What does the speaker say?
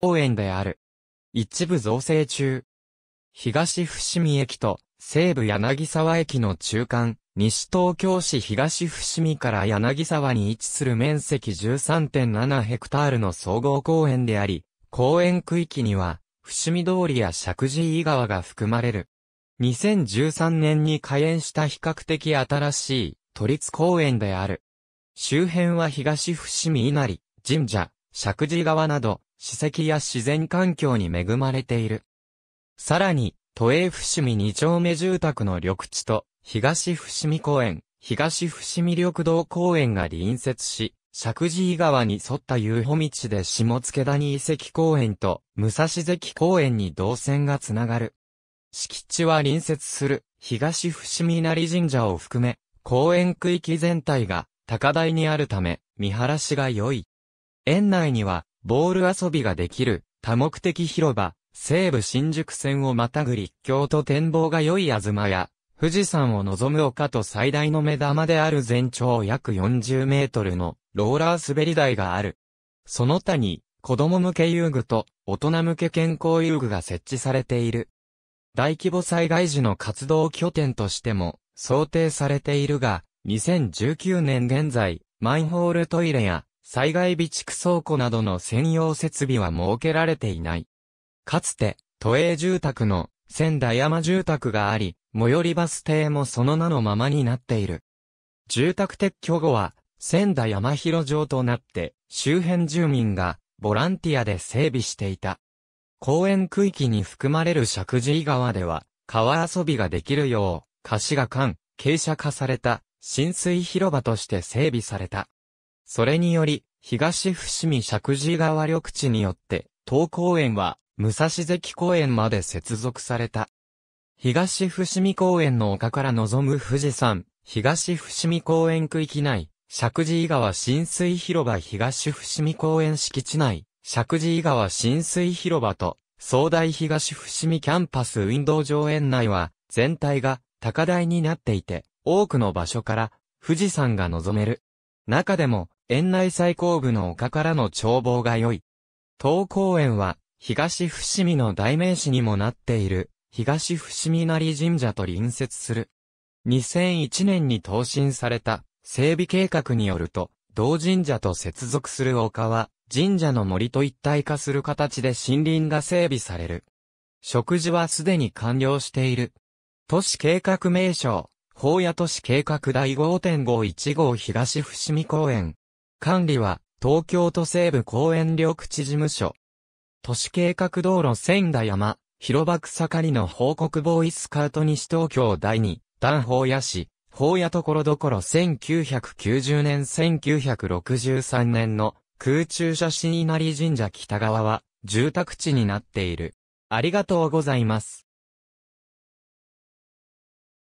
公園である。一部造成中。東伏見駅と西部柳沢駅の中間、西東京市東伏見から柳沢に位置する面積13.7ヘクタールの総合公園であり、公園区域には、伏見通りや石神井川が含まれる。2013年に開園した比較的新しい都立公園である。周辺は東伏見稲荷、神社、石神井川など、史跡や自然環境に恵まれている。さらに、都営伏見二丁目住宅の緑地と、東伏見公園、東伏見緑道公園が隣接し、石神井川に沿った遊歩道で下付谷遺跡公園と武蔵関公園に動線がつながる。敷地は隣接する東伏見稲荷神社を含め、公園区域全体が高台にあるため、見晴らしが良い。園内にはボール遊びができる、多目的広場、西武新宿線をまたぐ立教と展望が良い東や、富士山を望む丘と最大の目玉である全長約40メートルのローラー滑り台がある。その他に、子供向け遊具と大人向け健康遊具が設置されている。大規模災害時の活動拠点としても想定されているが、2019年現在、マンホールトイレや災害備蓄倉庫などの専用設備は設けられていない。かつて、都営住宅の仙台山住宅があり、最寄りバス停もその名のままになっている。住宅撤去後は、仙台山広城となって、周辺住民がボランティアで整備していた。公園区域に含まれる石神井川では、川遊びができるよう、貸しが間、傾斜化された、浸水広場として整備された。それにより、東伏見石神井川緑地によって、東公園は、武蔵関公園まで接続された。東伏見公園の丘から望む富士山、東伏見公園区域内、石神井川浸水広場東伏見公園敷地内、石神井川浸水広場と、総大東伏見キャンパス運動場園内は、全体が高台になっていて、多くの場所から富士山が望める。中でも、園内最高部の丘からの眺望が良い。東公園は、東伏見の代名詞にもなっている、東伏見成神社と隣接する。2001年に答申された、整備計画によると、同神社と接続する丘は、神社の森と一体化する形で森林が整備される。食事はすでに完了している。都市計画名称、法屋都市計画第5 5 1号東伏見公園、管理は、東京都西部公園緑地事務所。都市計画道路千田山、広場草刈りの報告ボーイスカウト西東京第2弾法屋市、法屋ところどころ1990年1963年の空中写真稲荷神社北側は住宅地になっている。ありがとうございます。